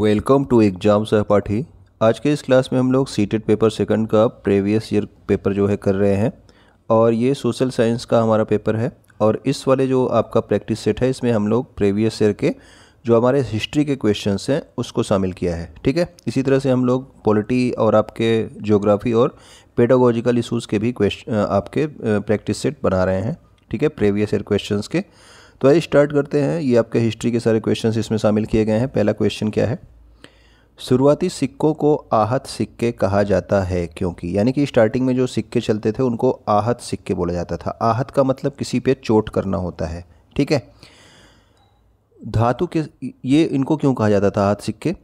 welcome to exam सहपाठी आज के इस क्लास में हम लोग सीटेड पेपर सेकंड का प्रीवियस ईयर पेपर जो है कर रहे हैं और ये सोशल साइंस का हमारा पेपर है और इस वाले जो आपका प्रैक्टिस सेट है इसमें हम लोग प्रीवियस ईयर के जो हमारे हिस्ट्री के क्वेश्चन हैं उसको शामिल किया है ठीक है इसी तरह से हम लोग पॉलिटी और आपके जोग्राफ़ी और पेडोगोजिकल इशूज़ के भी क्वेश्चन आपके प्रैक्टिस सेट बना रहे हैं ठीक है प्रेवियस ईयर क्वेश्चन के तो आइए स्टार्ट करते हैं ये आपके हिस्ट्री के सारे क्वेश्चन इसमें शामिल किए गए हैं पहला क्वेश्चन क्या है शुरुआती सिक्कों को आहत सिक्के कहा जाता है क्योंकि यानी कि स्टार्टिंग में जो सिक्के चलते थे उनको आहत सिक्के बोला जाता था आहत का मतलब किसी पे चोट करना होता है ठीक है धातु के ये इनको क्यों कहा जाता था आहत सिक्के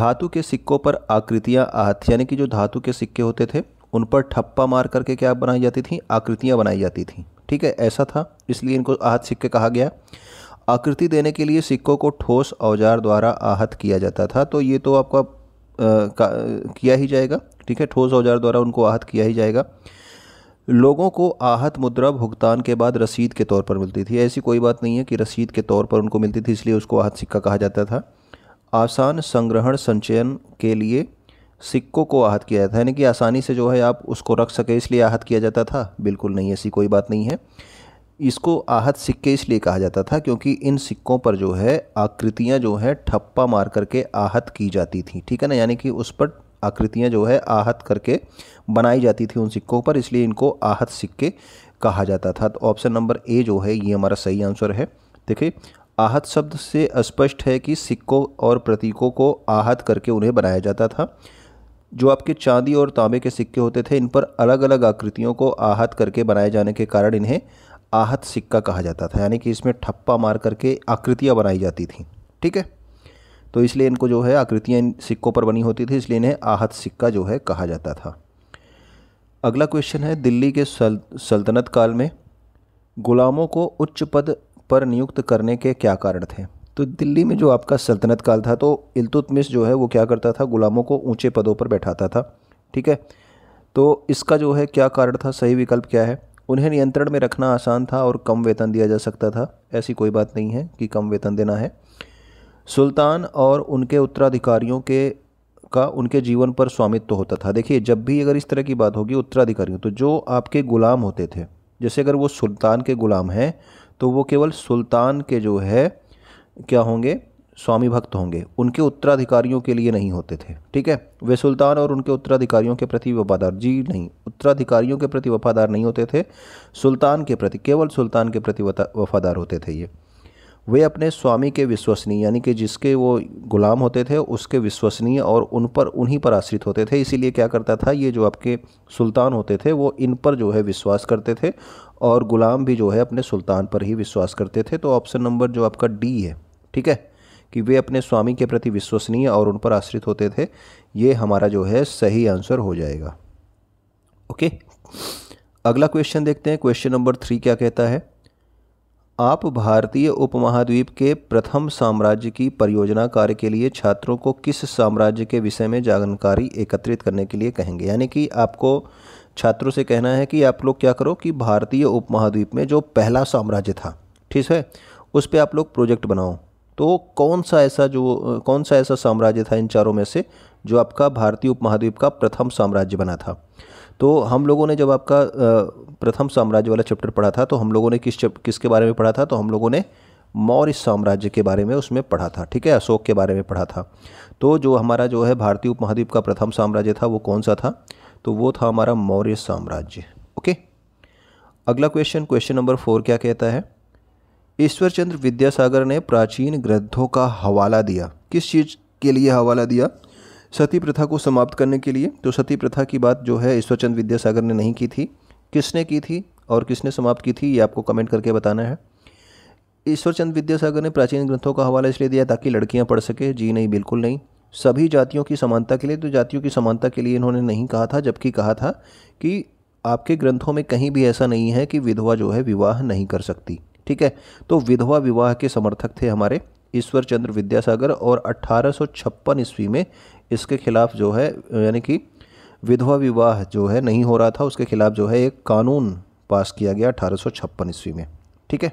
धातु के सिक्कों पर आकृतियाँ आहत यानी कि जो धातु के सिक्के होते थे उन पर ठप्पा मार करके क्या बनाई जाती थी आकृतियाँ बनाई जाती थी ठीक है ऐसा था इसलिए इनको आहत सिक्के कहा गया आकृति देने के लिए सिक्कों को ठोस औजार द्वारा आहत किया जाता था तो ये तो आपका आ, किया ही जाएगा ठीक है ठोस औजार द्वारा उनको आहत किया ही जाएगा लोगों को आहत मुद्रा भुगतान के बाद रसीद के तौर पर मिलती थी ऐसी कोई बात नहीं है कि रसीद के तौर पर उनको मिलती थी इसलिए उसको आहत सिक्का कहा जाता था आसान संग्रहण संचयन के लिए सिक्कों को आहत किया जाता है यानी कि आसानी से जो है आप उसको रख सके इसलिए आहत किया जाता था बिल्कुल नहीं ऐसी कोई बात नहीं है इसको आहत सिक्के इसलिए कहा जाता था क्योंकि इन सिक्कों पर जो है आकृतियाँ जो है ठप्पा मार करके आहत की जाती थी ठीक है ना यानी कि उस पर आकृतियाँ जो है आहत करके बनाई जाती थी उन सिक्कों पर इसलिए इनको आहत सिक्के कहा जाता था तो ऑप्शन नंबर ए जो है ये हमारा सही आंसर है देखिए आहत शब्द से स्पष्ट है कि सिक्कों और प्रतीकों को आहत करके उन्हें बनाया जाता था जो आपके चांदी और तांबे के सिक्के होते थे इन पर अलग अलग आकृतियों को आहत करके बनाए जाने के कारण इन्हें आहत सिक्का कहा जाता था यानी कि इसमें ठप्पा मार करके आकृतियाँ बनाई जाती थी ठीक है तो इसलिए इनको जो है आकृतियाँ इन सिक्कों पर बनी होती थी इसलिए इन्हें आहत सिक्का जो है कहा जाता था अगला क्वेश्चन है दिल्ली के सल, सल्तनत काल में गुलामों को उच्च पद पर नियुक्त करने के क्या कारण थे तो दिल्ली में जो आपका सल्तनत काल था तो इल्तुतमिश जो है वो क्या करता था गुलामों को ऊंचे पदों पर बैठाता था ठीक है तो इसका जो है क्या कारण था सही विकल्प क्या है उन्हें नियंत्रण में रखना आसान था और कम वेतन दिया जा सकता था ऐसी कोई बात नहीं है कि कम वेतन देना है सुल्तान और उनके उत्तराधिकारियों के का उनके जीवन पर स्वामित्व तो होता था देखिए जब भी अगर इस तरह की बात होगी उत्तराधिकारियों तो जो आपके गुलाम होते थे जैसे अगर वो सुल्तान के गुलाम हैं तो वो केवल सुल्तान के जो है क्या होंगे स्वामी भक्त होंगे उनके उत्तराधिकारियों के लिए नहीं होते थे ठीक है वे सुल्तान और उनके उत्तराधिकारियों के प्रति वफादार जी नहीं उत्तराधिकारियों के प्रति वफादार नहीं होते थे सुल्तान के प्रति केवल सुल्तान के प्रति वफादार होते थे ये वे अपने स्वामी के विश्वसनीय यानी कि जिसके वो गुलाम होते थे उसके विश्वसनीय और उन पर उन्हीं पर आश्रित होते थे इसीलिए क्या करता था ये जो आपके सुल्तान होते थे वो इन पर जो है विश्वास करते थे और गुलाम भी जो है अपने सुल्तान पर ही विश्वास करते थे तो ऑप्शन नंबर जो आपका डी है ठीक है कि वे अपने स्वामी के प्रति विश्वसनीय और उन पर आश्रित होते थे ये हमारा जो है सही आंसर हो जाएगा ओके अगला क्वेश्चन देखते हैं क्वेश्चन नंबर थ्री क्या कहता है आप भारतीय उपमहाद्वीप के प्रथम साम्राज्य की परियोजना कार्य के लिए छात्रों को किस साम्राज्य के विषय में जानकारी एकत्रित करने के लिए कहेंगे यानी कि आपको छात्रों से कहना है कि आप लोग क्या करो कि भारतीय उपमहाद्वीप में जो पहला साम्राज्य था ठीक है उस पर आप लोग प्रोजेक्ट बनाओ तो कौन सा ऐसा जो कौन सा ऐसा साम्राज्य था इन चारों में से जो आपका भारतीय उपमहाद्वीप का प्रथम साम्राज्य बना था तो हम लोगों ने जब आपका प्रथम साम्राज्य वाला चैप्टर पढ़ा था तो हम लोगों ने किस किसके बारे में पढ़ा था तो हम लोगों ने मौर्य साम्राज्य के बारे में उसमें पढ़ा था ठीक है अशोक के बारे में पढ़ा था तो जो हमारा जो है भारतीय उपमहाद्वीप का प्रथम साम्राज्य था वो कौन सा था तो वो था हमारा मौर्य साम्राज्य ओके अगला क्वेश्चन क्वेश्चन नंबर फोर क्या कहता है ईश्वरचंद्र विद्यासागर ने प्राचीन ग्रंथों का हवाला दिया किस चीज़ के लिए हवाला दिया सती प्रथा को समाप्त करने के लिए तो सती प्रथा की बात जो है ईश्वरचंद विद्यासागर ने नहीं की थी किसने की थी और किसने समाप्त की थी ये आपको कमेंट करके बताना है ईश्वरचंद विद्यासागर ने प्राचीन ग्रंथों का हवाला इसलिए दिया ताकि लड़कियां पढ़ सके जी नहीं बिल्कुल नहीं सभी जातियों की समानता के लिए तो जातियों की समानता के लिए इन्होंने नहीं कहा था जबकि कहा था कि आपके ग्रंथों में कहीं भी ऐसा नहीं है कि विधवा जो है विवाह नहीं कर सकती ठीक है तो विधवा विवाह के समर्थक थे हमारे ईश्वर चंद्र विद्यासागर और अट्ठारह ईस्वी में इसके खिलाफ जो है यानी कि विधवा विवाह जो है नहीं हो रहा था उसके खिलाफ जो है एक कानून पास किया गया अठारह ईस्वी में ठीक है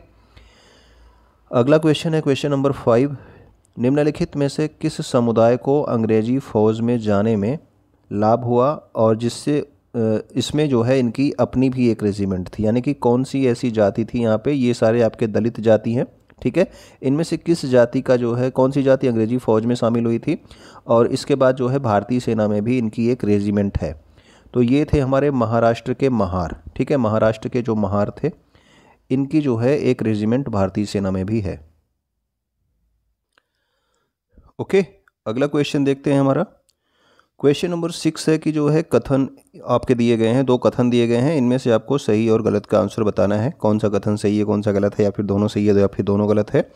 अगला क्वेश्चन है क्वेश्चन नंबर फाइव निम्नलिखित में से किस समुदाय को अंग्रेजी फौज में जाने में लाभ हुआ और जिससे इसमें जो है इनकी अपनी भी एक रेजिमेंट थी यानी कि कौन सी ऐसी जाति थी यहाँ पे ये सारे आपके दलित जाति हैं ठीक है इनमें से किस जाति का जो है कौन सी जाति अंग्रेजी फ़ौज में शामिल हुई थी और इसके बाद जो है भारतीय सेना में भी इनकी एक रेजिमेंट है तो ये थे हमारे महाराष्ट्र के महार ठीक है महाराष्ट्र के जो महार थे इनकी जो है एक रेजिमेंट भारतीय सेना में भी है ओके अगला क्वेश्चन देखते हैं हमारा क्वेश्चन नंबर सिक्स है कि जो है कथन आपके दिए गए हैं दो कथन दिए गए हैं इनमें से आपको सही और गलत का आंसर बताना है कौन सा कथन सही है कौन सा गलत है या फिर दोनों सही है तो या फिर दोनों गलत है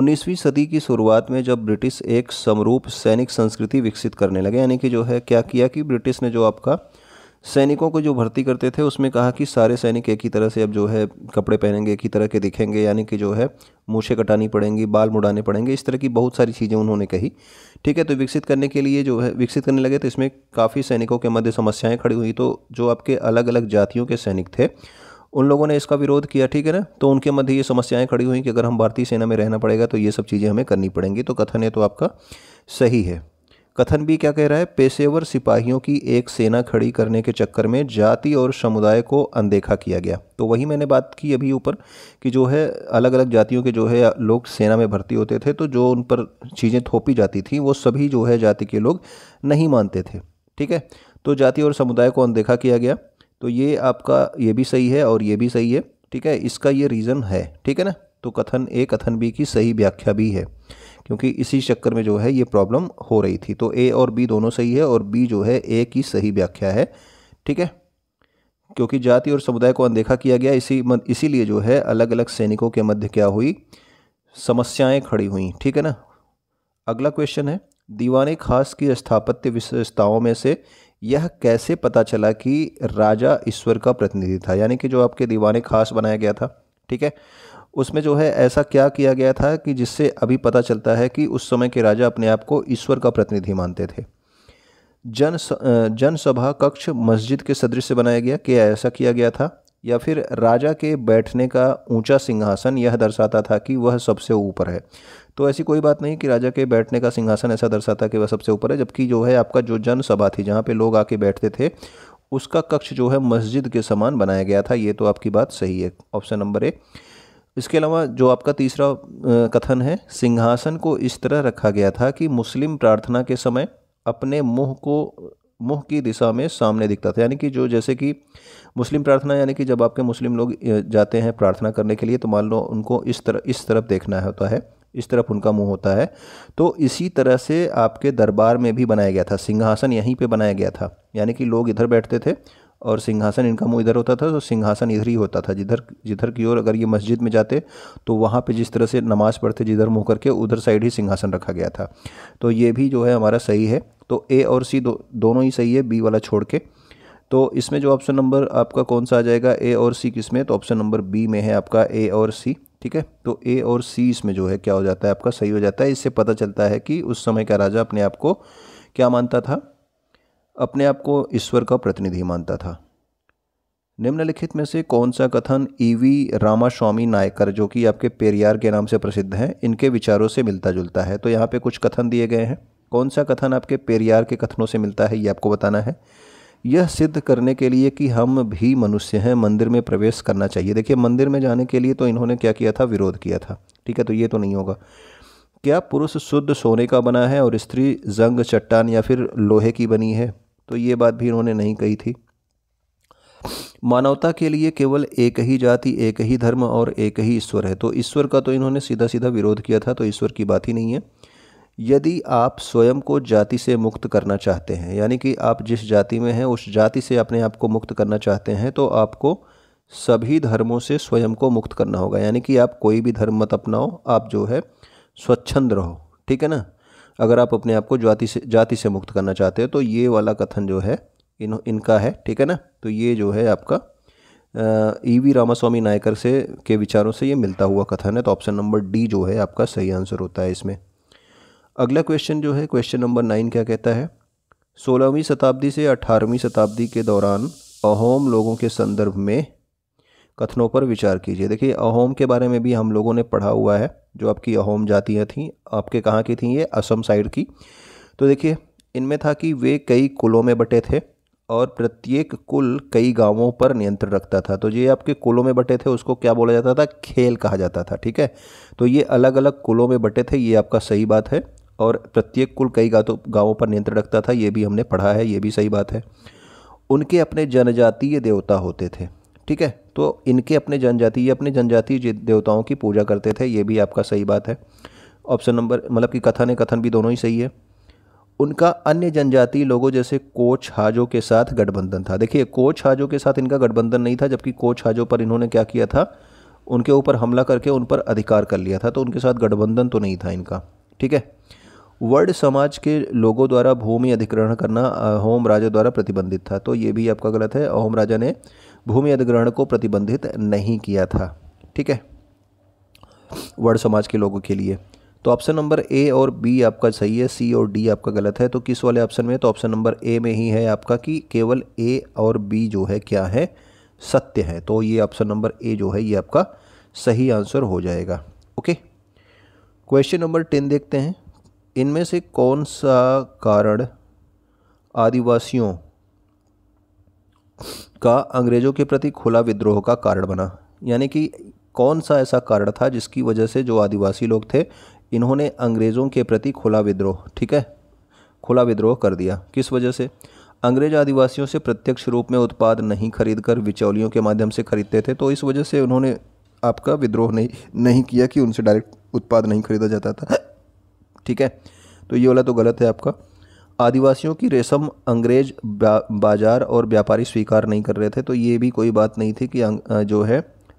उन्नीसवीं सदी की शुरुआत में जब ब्रिटिश एक समरूप सैनिक संस्कृति विकसित करने लगे यानी कि जो है क्या किया कि ब्रिटिश ने जो आपका सैनिकों को जो भर्ती करते थे उसमें कहा कि सारे सैनिक एक ही तरह से अब जो है कपड़े पहनेंगे एक ही तरह के दिखेंगे यानी कि जो है मूछे कटानी पड़ेंगी बाल मुड़ाने पड़ेंगे इस तरह की बहुत सारी चीज़ें उन्होंने कही ठीक है तो विकसित करने के लिए जो है विकसित करने लगे तो इसमें काफ़ी सैनिकों के मध्य समस्याएँ खड़ी हुई तो जो आपके अलग अलग जातियों के सैनिक थे उन लोगों ने इसका विरोध किया ठीक है ना तो उनके मध्य ये समस्याएं खड़ी हुई कि अगर हम भारतीय सेना में रहना पड़ेगा तो ये सब चीज़ें हमें करनी पड़ेंगी तो कथन है तो आपका सही है कथन भी क्या कह रहा है पेशेवर सिपाहियों की एक सेना खड़ी करने के चक्कर में जाति और समुदाय को अनदेखा किया गया तो वही मैंने बात की अभी ऊपर कि जो है अलग अलग जातियों के जो है लोग सेना में भर्ती होते थे तो जो उन पर चीज़ें थोपी जाती थी वो सभी जो है जाति के लोग नहीं मानते थे ठीक है तो जाति और समुदाय को अनदेखा किया गया तो ये आपका ये भी सही है और ये भी सही है ठीक है इसका ये रीज़न है ठीक है ना तो कथन ए कथन बी की सही व्याख्या भी है क्योंकि इसी चक्कर में जो है ये प्रॉब्लम हो रही थी तो ए और बी दोनों सही है और बी जो है ए की सही व्याख्या है ठीक है क्योंकि जाति और समुदाय को अनदेखा किया गया इसी इसीलिए जो है अलग अलग सैनिकों के मध्य क्या हुई समस्याएं खड़ी हुई ठीक है ना अगला क्वेश्चन है दीवाने खास की स्थापत्य विशेषताओं में से यह कैसे पता चला कि राजा ईश्वर का प्रतिनिधि था यानी कि जो आपके दीवाने खास बनाया गया था ठीक है उसमें जो है ऐसा क्या किया गया था कि जिससे अभी पता चलता है कि उस समय के राजा अपने आप को ईश्वर का प्रतिनिधि मानते थे जन जनसभा कक्ष मस्जिद के सदृश बनाया गया क्या ऐसा किया गया था या फिर राजा के बैठने का ऊंचा सिंहासन यह दर्शाता था कि वह सबसे ऊपर है तो ऐसी कोई बात नहीं कि राजा के बैठने का सिंहासन ऐसा दर्शाता कि वह सबसे ऊपर है जबकि जो है आपका जो जनसभा थी जहाँ पे लोग आके बैठते थे उसका कक्ष जो है मस्जिद के समान बनाया गया था ये तो आपकी बात सही है ऑप्शन नंबर ए इसके अलावा जो आपका तीसरा कथन है सिंहासन को इस तरह रखा गया था कि मुस्लिम प्रार्थना के समय अपने मुंह को मुंह की दिशा में सामने दिखता था यानी कि जो जैसे कि मुस्लिम प्रार्थना यानी कि जब आपके मुस्लिम लोग जाते हैं प्रार्थना करने के लिए तो मान लो उनको इस तरह इस तरफ देखना होता है इस तरफ उनका मुंह होता है तो इसी तरह से आपके दरबार में भी बनाया गया था सिंहासन यहीं पे बनाया गया था यानी कि लोग इधर बैठते थे और सिंहासन इनका मुंह इधर होता था तो सिंहासन इधर ही होता था जिधर जिधर की ओर अगर ये मस्जिद में जाते तो वहाँ पे जिस तरह से नमाज़ पढ़ते जिधर मुँह करके उधर साइड ही सिंहासन रखा गया था तो ये भी जो है हमारा सही है तो ए और सी दो, दोनों ही सही है बी वाला छोड़ के तो इसमें जो ऑप्शन नंबर आपका कौन सा आ जाएगा ए और सी किस में तो ऑप्शन नंबर बी में है आपका ए और सी ठीक है तो ए और सी इसमें जो है क्या हो जाता है आपका सही हो जाता है इससे पता चलता है कि उस समय का राजा अपने आप को क्या मानता था अपने आप को ईश्वर का प्रतिनिधि मानता था निम्नलिखित में से कौन सा कथन ईवी रामास्वामी नायकर जो कि आपके पेरियार के नाम से प्रसिद्ध हैं इनके विचारों से मिलता जुलता है तो यहाँ पे कुछ कथन दिए गए हैं कौन सा कथन आपके पेरियार के कथनों से मिलता है ये आपको बताना है यह सिद्ध करने के लिए कि हम भी मनुष्य हैं मंदिर में प्रवेश करना चाहिए देखिए मंदिर में जाने के लिए तो इन्होंने क्या किया था विरोध किया था ठीक है तो ये तो नहीं होगा क्या पुरुष शुद्ध सोने का बना है और स्त्री जंग चट्टान या फिर लोहे की बनी है तो ये बात भी इन्होंने नहीं कही थी मानवता के लिए केवल एक ही जाति एक ही धर्म और एक ही ईश्वर है तो ईश्वर का तो इन्होंने सीधा सीधा विरोध किया था तो ईश्वर की बात ही नहीं है यदि आप स्वयं को जाति से मुक्त करना चाहते हैं यानी कि आप जिस जाति में हैं उस जाति से अपने आप को मुक्त करना चाहते हैं तो आपको सभी धर्मों से स्वयं को मुक्त करना होगा यानी कि आप कोई भी धर्म मत अपनाओ आप जो है स्वच्छंद रहो ठीक है ना अगर आप अपने आप को जाति से जाति से मुक्त करना चाहते हो तो ये वाला कथन जो है इन इनका है ठीक है ना तो ये जो है आपका E V e Ramaswamy Naicker से के विचारों से ये मिलता हुआ कथन है तो ऑप्शन नंबर डी जो है आपका सही आंसर होता है इसमें अगला क्वेश्चन जो है क्वेश्चन नंबर नाइन क्या कहता है सोलहवीं शताब्दी से अठारहवीं शताब्दी के दौरान अहोम लोगों के संदर्भ में कथनों पर विचार कीजिए देखिए अहोम के बारे में भी हम लोगों ने पढ़ा हुआ है जो आपकी अहोम जातियाँ थीं आपके कहाँ की थीं ये असम साइड की तो देखिए इनमें था कि वे कई कुलों में बटे थे और प्रत्येक कुल कई गांवों पर नियंत्रण रखता था तो ये आपके कुलों में बटे थे उसको क्या बोला जाता था खेल कहा जाता था ठीक है तो ये अलग अलग कुलों में बटे थे ये आपका सही बात है और प्रत्येक कुल कई तो, गांवों पर नियंत्रण रखता था ये भी हमने पढ़ा है ये भी सही बात है उनके अपने जनजातीय देवता होते थे ठीक है तो इनके अपने जनजाति ये अपने जनजातीय देवताओं की पूजा करते थे ये भी आपका सही बात है ऑप्शन नंबर मतलब कि कथन है कथन भी दोनों ही सही है उनका अन्य जनजाति लोगों जैसे कोच हाजो के साथ गठबंधन था देखिए कोच हाजो के साथ इनका गठबंधन नहीं था जबकि कोच हाजो पर इन्होंने क्या किया था उनके ऊपर हमला करके उन पर अधिकार कर लिया था तो उनके साथ गठबंधन तो नहीं था इनका ठीक है वर्ड समाज के लोगों द्वारा भूमि अधिग्रहण करना होम राजा द्वारा प्रतिबंधित था तो ये भी आपका गलत है होम राजा ने भूमि अधिग्रहण को प्रतिबंधित नहीं किया था ठीक है वर्ण समाज के लोगों के लिए तो ऑप्शन नंबर ए और बी आपका सही है सी और डी आपका गलत है तो किस वाले ऑप्शन में तो ऑप्शन नंबर ए में ही है आपका कि केवल ए और बी जो है क्या है सत्य है तो ये ऑप्शन नंबर ए जो है ये आपका सही आंसर हो जाएगा ओके क्वेश्चन नंबर टेन देखते हैं इनमें से कौन सा कारण आदिवासियों का अंग्रेज़ों के प्रति खुला विद्रोह का कारण बना यानी कि कौन सा ऐसा कारण था जिसकी वजह से जो आदिवासी लोग थे इन्होंने अंग्रेज़ों के प्रति खुला विद्रोह ठीक है खुला विद्रोह कर दिया किस वजह से अंग्रेज आदिवासियों से प्रत्यक्ष रूप में उत्पाद नहीं खरीद कर बिचौलियों के माध्यम से खरीदते थे तो इस वजह से उन्होंने आपका विद्रोह नहीं नहीं किया कि उनसे डायरेक्ट उत्पाद नहीं खरीदा जाता था ठीक है तो ये वाला तो गलत है आपका आदिवासियों की रेशम अंग्रेज बाजार और व्यापारी स्वीकार नहीं कर रहे थे तो ये भी कोई बात नहीं थी कि जो है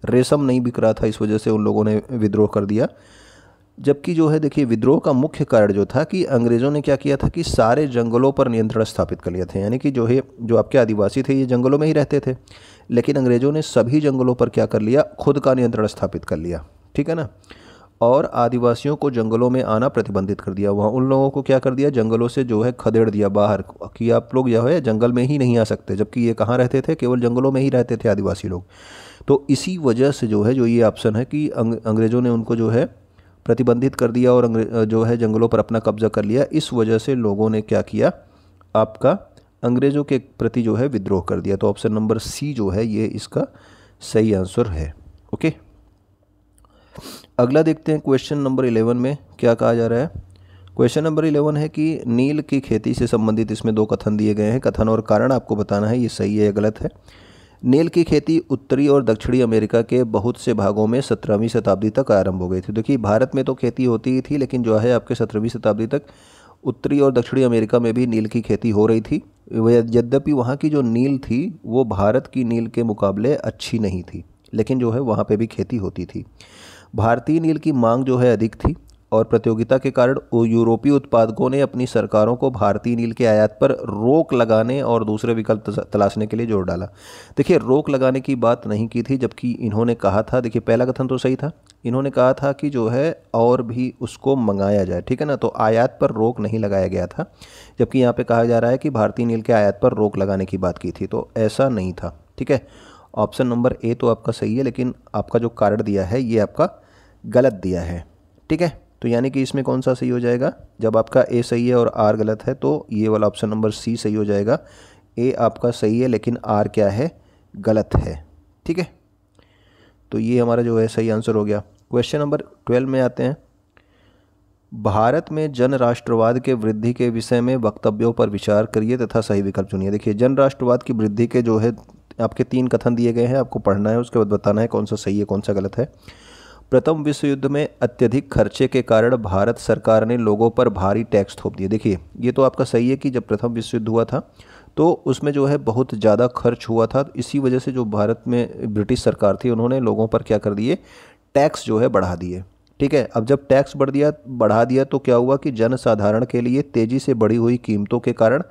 रेशम नहीं बिक रहा था इस वजह से उन लोगों ने विद्रोह कर दिया जबकि जो है देखिए विद्रोह का मुख्य कारण जो था कि अंग्रेज़ों ने क्या किया था कि सारे जंगलों पर नियंत्रण स्थापित कर लिए थे यानी कि जो है जो आपके आदिवासी थे ये जंगलों में ही रहते थे लेकिन अंग्रेज़ों ने सभी जंगलों पर क्या कर लिया खुद का नियंत्रण स्थापित कर लिया ठीक है ना और आदिवासियों को जंगलों में आना प्रतिबंधित कर दिया वहाँ उन लोगों को क्या कर दिया जंगलों से जो है खदेड़ दिया बाहर कि आप लोग यह है जंगल में ही नहीं आ सकते जबकि ये कहाँ रहते थे केवल जंगलों में ही रहते थे आदिवासी लोग तो इसी वजह से जो है जो ये ऑप्शन है कि अंग, अंग्रेज़ों ने उनको जो है प्रतिबंधित कर दिया और जो है जंगलों पर अपना कब्जा कर लिया इस वजह से लोगों ने क्या किया आपका अंग्रेज़ों के प्रति जो है विद्रोह कर दिया तो ऑप्शन नंबर सी जो है ये इसका सही आंसर है ओके अगला देखते हैं क्वेश्चन नंबर इलेवन में क्या कहा जा रहा है क्वेश्चन नंबर इलेवन है कि नील की खेती से संबंधित इसमें दो कथन दिए गए हैं कथन और कारण आपको बताना है ये सही है या गलत है नील की खेती उत्तरी और दक्षिणी अमेरिका के बहुत से भागों में सत्रहवीं शताब्दी तक आरंभ हो गई थी देखिए भारत में तो खेती होती ही थी लेकिन जो है आपके सत्रहवीं शताब्दी तक उत्तरी और दक्षिणी अमेरिका में भी नील की खेती हो रही थी यद्यपि वहाँ की जो नील थी वो भारत की नील के मुकाबले अच्छी नहीं थी लेकिन जो है वहाँ पर भी खेती होती थी भारतीय नील की मांग जो है अधिक थी और प्रतियोगिता के कारण यूरोपीय उत्पादकों ने अपनी सरकारों को भारतीय नील के आयात पर रोक लगाने और दूसरे विकल्प तलाशने के लिए जोर डाला देखिए रोक लगाने की बात नहीं की थी जबकि इन्होंने कहा था देखिए पहला कथन तो सही था इन्होंने कहा था कि जो है और भी उसको मंगाया जाए ठीक है ना तो आयात पर रोक नहीं लगाया गया था जबकि यहाँ पर कहा जा रहा है कि भारतीय नील के आयात पर रोक लगाने की बात की थी तो ऐसा नहीं था ठीक है ऑप्शन नंबर ए तो आपका सही है लेकिन आपका जो कार्ड दिया है ये आपका गलत दिया है ठीक है तो यानी कि इसमें कौन सा सही हो जाएगा जब आपका ए सही है और आर गलत है तो ये वाला ऑप्शन नंबर सी सही हो जाएगा ए आपका सही है लेकिन आर क्या है गलत है ठीक है तो ये हमारा जो है सही आंसर हो गया क्वेश्चन नंबर ट्वेल्व में आते हैं भारत में जन राष्ट्रवाद के वृद्धि के विषय में वक्तव्यों पर विचार करिए तथा सही विकल्प चुनिए देखिए जन राष्ट्रवाद की वृद्धि के जो है आपके तीन कथन दिए गए हैं आपको पढ़ना है उसके बाद बताना है कौन सा सही है कौन सा गलत है प्रथम विश्व युद्ध में अत्यधिक खर्चे के कारण भारत सरकार ने लोगों पर भारी टैक्स थोप दिए देखिए ये तो आपका सही है कि जब प्रथम विश्व युद्ध हुआ था तो उसमें जो है बहुत ज़्यादा खर्च हुआ था इसी वजह से जो भारत में ब्रिटिश सरकार थी उन्होंने लोगों पर क्या कर दिए टैक्स जो है बढ़ा दिए ठीक है अब जब टैक्स बढ़ दिया बढ़ा दिया तो क्या हुआ कि जनसाधारण के लिए तेज़ी से बढ़ी हुई कीमतों के कारण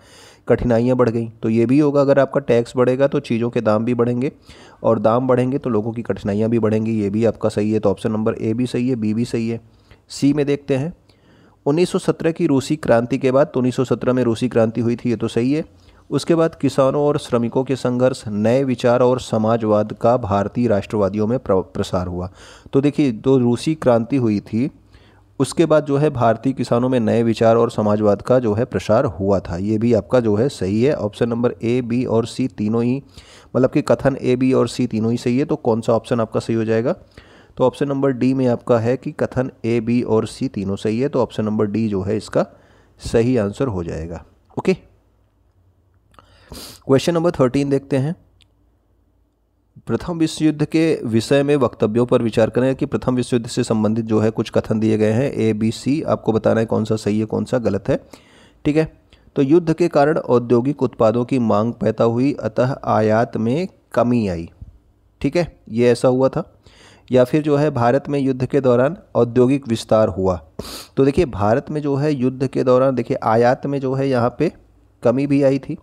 कठिनाइयाँ बढ़ गई तो ये भी होगा अगर आपका टैक्स बढ़ेगा तो चीज़ों के दाम भी बढ़ेंगे और दाम बढ़ेंगे तो लोगों की कठिनाइयाँ भी बढ़ेंगी ये भी आपका सही है तो ऑप्शन नंबर ए भी सही है बी भी सही है सी में देखते हैं 1917 की रूसी क्रांति के बाद 1917 तो में रूसी क्रांति हुई थी ये तो सही है उसके बाद किसानों और श्रमिकों के संघर्ष नए विचार और समाजवाद का भारतीय राष्ट्रवादियों में प्रसार हुआ तो देखिए जो रूसी क्रांति हुई थी उसके बाद जो है भारतीय किसानों में नए विचार और समाजवाद का जो है प्रसार हुआ था ये भी आपका जो है सही है ऑप्शन नंबर ए बी और सी तीनों ही मतलब कि कथन ए बी और सी तीनों ही सही है तो कौन सा ऑप्शन आपका सही हो जाएगा तो ऑप्शन नंबर डी में आपका है कि कथन ए बी और सी तीनों सही है तो ऑप्शन नंबर डी जो है इसका सही आंसर हो जाएगा ओके क्वेश्चन नंबर थर्टीन देखते हैं प्रथम विश्व युद्ध के विषय में वक्तव्यों पर विचार करें कि प्रथम विश्व युद्ध से संबंधित जो है कुछ कथन दिए गए हैं ए बी सी आपको बताना है कौन सा सही है कौन सा गलत है ठीक है तो युद्ध के कारण औद्योगिक उत्पादों की मांग पैदा हुई अतः आयात में कमी आई ठीक है ये ऐसा हुआ था या फिर जो है भारत में युद्ध के दौरान औद्योगिक विस्तार हुआ तो देखिए भारत में जो है युद्ध के दौरान देखिए आयात में जो है यहाँ पे कमी भी आई थी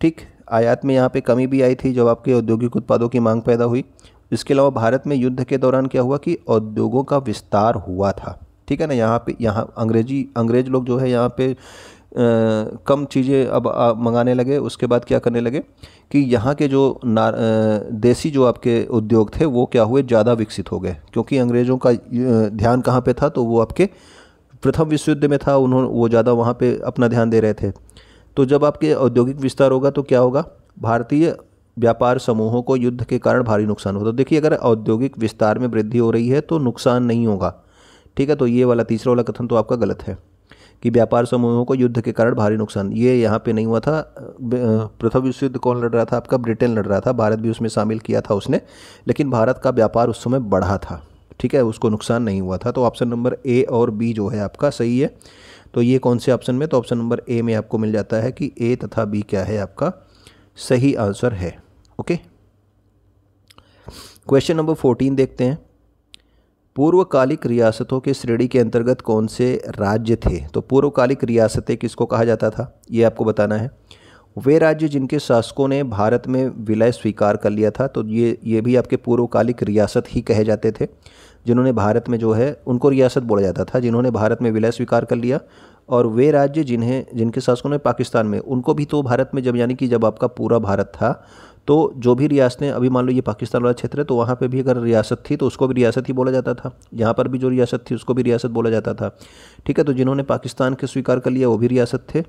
ठीक आयात में यहाँ पे कमी भी आई थी जब आपके औद्योगिक उत्पादों की मांग पैदा हुई इसके अलावा भारत में युद्ध के दौरान क्या हुआ कि उद्योगों का विस्तार हुआ था ठीक है ना यहाँ पे यहाँ अंग्रेजी अंग्रेज लोग जो है यहाँ पे आ, कम चीज़ें अब मंगाने लगे उसके बाद क्या करने लगे कि यहाँ के जो आ, देसी जो आपके उद्योग थे वो क्या हुए ज़्यादा विकसित हो गए क्योंकि अंग्रेज़ों का ध्यान कहाँ पे था तो वो आपके प्रथम विश्व युद्ध में था उन्होंने वो ज़्यादा वहाँ पे अपना ध्यान दे रहे थे तो जब आपके औद्योगिक विस्तार होगा तो क्या होगा भारतीय व्यापार समूहों को युद्ध के कारण भारी नुकसान होता तो देखिए अगर औद्योगिक विस्तार में वृद्धि हो रही है तो नुकसान नहीं होगा ठीक है तो ये वाला तीसरा वाला कथन तो आपका गलत है कि व्यापार समूहों को युद्ध के कारण भारी नुकसान ये यहाँ पे नहीं हुआ था प्रथम विश्व युद्ध कौन लड़ रहा था आपका ब्रिटेन लड़ रहा था भारत भी उसमें शामिल किया था उसने लेकिन भारत का व्यापार उस समय बढ़ा था ठीक है उसको नुकसान नहीं हुआ था तो ऑप्शन नंबर ए और बी जो है आपका सही है तो ये कौन से ऑप्शन में तो ऑप्शन नंबर ए में आपको मिल जाता है कि ए तथा बी क्या है आपका सही आंसर है ओके क्वेश्चन नंबर फोर्टीन देखते हैं पूर्वकालिक रियासतों के श्रेणी के अंतर्गत कौन से राज्य थे तो पूर्वकालिक रियासतें किसको कहा जाता था ये आपको बताना है वे राज्य जिनके शासकों ने भारत में विलय स्वीकार कर लिया था तो ये ये भी आपके पूर्वकालिक रियासत ही कहे जाते थे जिन्होंने भारत में जो है उनको रियासत बोला जाता था जिन्होंने भारत में विलय स्वीकार कर लिया और वे राज्य जिन्हें जिनके शासकों ने पाकिस्तान में उनको भी तो भारत में जब यानी कि जब आपका पूरा भारत था तो जो भी रियासतें अभी मान लो ये पाकिस्तान वाला क्षेत्र है तो वहाँ पे भी अगर रियासत थी तो उसको भी रियासत ही बोला जाता था यहाँ पर भी जो रियासत थी उसको भी रियासत बोला जाता था ठीक है तो जिन्होंने पाकिस्तान के स्वीकार कर लिया वो भी रियासत थे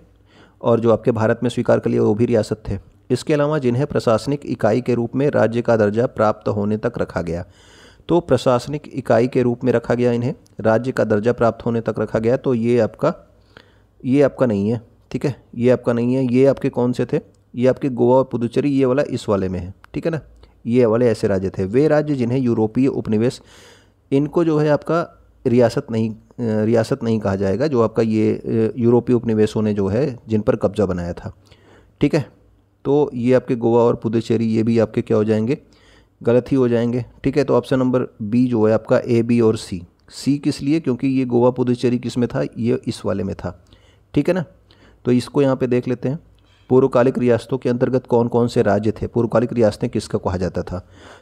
और जो आपके भारत में स्वीकार कर लिया वो भी रियासत थे इसके अलावा जिन्हें प्रशासनिक इकाई के रूप में राज्य का दर्जा प्राप्त होने तक रखा गया तो प्रशासनिक इकाई के रूप में रखा गया इन्हें राज्य का दर्जा प्राप्त होने तक रखा गया तो ये आपका ये आपका नहीं है ठीक है ये आपका नहीं है ये आपके कौन से थे ये आपके गोवा और पुदुचेरी ये वाला इस वाले में है ठीक है ना ये वाले ऐसे राज्य थे वे राज्य जिन्हें यूरोपीय उपनिवेश इनको जो है आपका रियासत नहीं रियासत नहीं कहा जाएगा जो आपका ये यूरोपीय उपनिवेशों ने जो है जिन पर कब्जा बनाया था ठीक है तो ये आपके गोवा और पुदुचेरी ये भी आपके क्या हो जाएंगे गलत ही हो जाएंगे ठीक है तो ऑप्शन नंबर बी जो है आपका ए बी और सी सी किस लिए क्योंकि ये गोवा पुदुचेरी किस में था ये इस वाले में था ठीक है ना तो इसको यहाँ पे देख लेते हैं पूर्वकालिक रियासतों के अंतर्गत कौन कौन से राज्य थे पूर्वकालिक रियासतें किसका कहा जाता था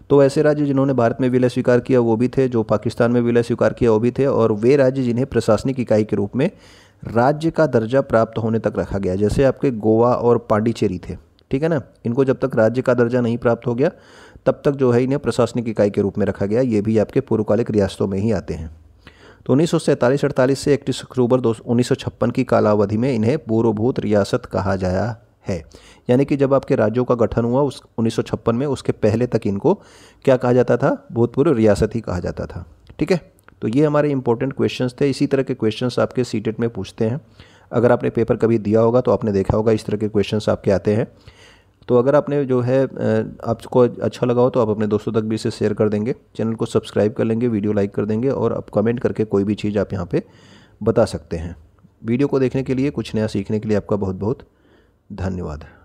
तो ऐसे राज्य जिन्होंने भारत में विलय स्वीकार किया वो भी थे जो पाकिस्तान में विलय स्वीकार किया वो भी थे और वे राज्य जिन्हें प्रशासनिक इकाई के रूप में राज्य का दर्जा प्राप्त होने तक रखा गया जैसे आपके गोवा और पांडिचेरी थे ठीक है ना इनको जब तक राज्य का दर्जा नहीं प्राप्त हो गया तब तक जो है इन्हें प्रशासनिक इकाई के रूप में रखा गया ये भी आपके पूर्वकालिक रियासतों में ही आते हैं तो उन्नीस सौ सैंतालीस अड़तालीस से इकतीस अक्टूबर दो उन्नीस सौ छप्पन की कालावधि में इन्हें पूर्वभूत रियासत कहा जाया है यानी कि जब आपके राज्यों का गठन हुआ उस उन्नीस सौ छप्पन में उसके पहले तक इनको क्या कहा जाता था भूतपूर्व रियासत ही कहा जाता था ठीक है तो ये हमारे इंपॉर्टेंट क्वेश्चंस थे इसी तरह के क्वेश्चंस आपके सीटेट में पूछते हैं अगर आपने पेपर कभी दिया होगा तो आपने देखा होगा इस तरह के क्वेश्चंस आपके आते हैं तो अगर आपने जो है आपको अच्छा लगा हो तो आप अपने दोस्तों तक भी इसे शेयर कर देंगे चैनल को सब्सक्राइब कर लेंगे वीडियो लाइक कर देंगे और आप कमेंट करके कोई भी चीज़ आप यहाँ पर बता सकते हैं वीडियो को देखने के लिए कुछ नया सीखने के लिए आपका बहुत बहुत धन्यवाद